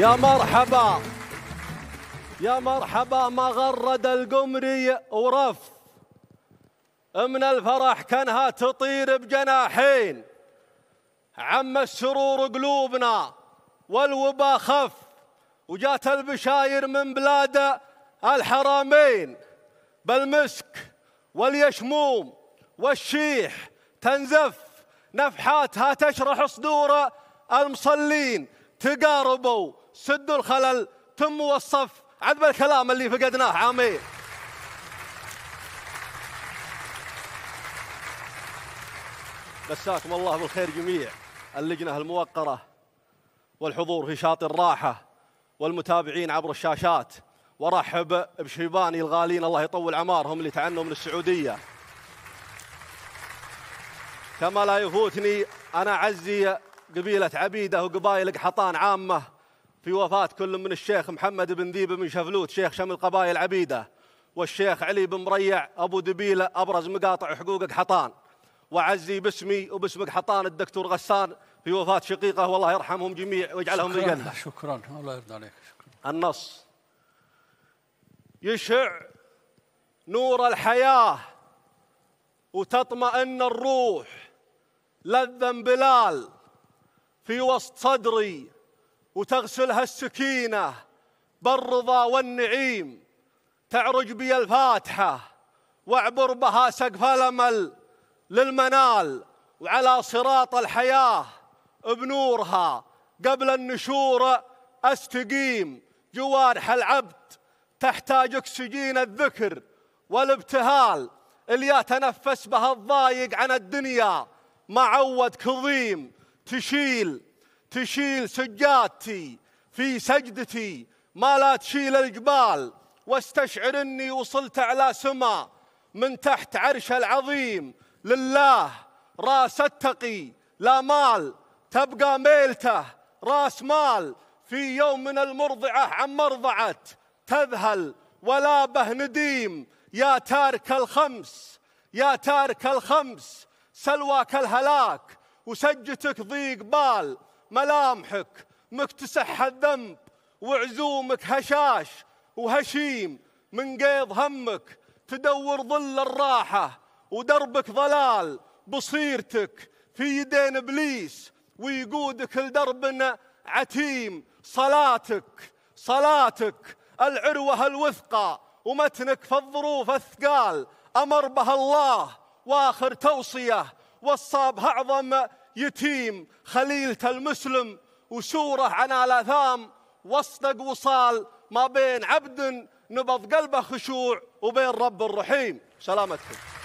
يا مرحبا يا مرحبا ما غرد القمري ورف من الفرح كانها تطير بجناحين عم السرور قلوبنا والوبا خف وجات البشاير من بلاد الحرمين بالمسك واليشموم والشيح تنزف نفحاتها تشرح صدور المصلين تقاربوا سدوا الخلل ثم وصف عذب الكلام اللي فقدناه عامين مساكم الله بالخير جميع اللجنة الموقرة والحضور في شاطئ الراحة والمتابعين عبر الشاشات ورحب بشيباني الغالين الله يطول عمارهم اللي تعنوا من السعودية كما لا يفوتني أنا عزي قبيلة عبيدة وقبائل قحطان عامة في وفاة كل من الشيخ محمد بن ذيب بن شفلوت شيخ شمل قبائل عبيدة والشيخ علي بن مريع أبو دبيلة أبرز مقاطع حقوقك حطان وعزي باسمي وباسمك حطان الدكتور غسان في وفاة شقيقه والله يرحمهم جميع ويجعلهم في الجنة شكرا الله يرضى عليك شكرا. النص يشع نور الحياة وتطمئن الروح لذا بلال في وسط صدري وتغسلها السكينة بالرضا والنعيم تعرج بي الفاتحة واعبر بها سقف الأمل للمنال وعلى صراط الحياة بنورها قبل النشور أستقيم جوارح العبد تحتاج أكسجين الذكر والابتهال اللي يتنفس بها الضايق عن الدنيا ما عود كظيم تشيل تشيل سجادتي في سجدتي ما لا تشيل الجبال واستشعر اني وصلت على سما من تحت عرش العظيم لله راس التقي لا مال تبقى ميلته راس مال في يوم من المرضعه عن مرضعت تذهل ولا به نديم يا تارك الخمس يا تارك الخمس سلواك الهلاك وسجتك ضيق بال ملامحك مكتسح الذنب وعزومك هشاش وهشيم من قيض همك تدور ظل الراحة ودربك ضلال بصيرتك في يدين إبليس ويقودك لدرب عتيم صلاتك صلاتك العروة الوثقى ومتنك في الظروف الثقال أمر بها الله وآخر توصية وصى أعظم يتيم خليلته المسلم وشوره عن الاثام واصدق وصال ما بين عبد نبض قلبه خشوع وبين رب الرحيم سلامتكم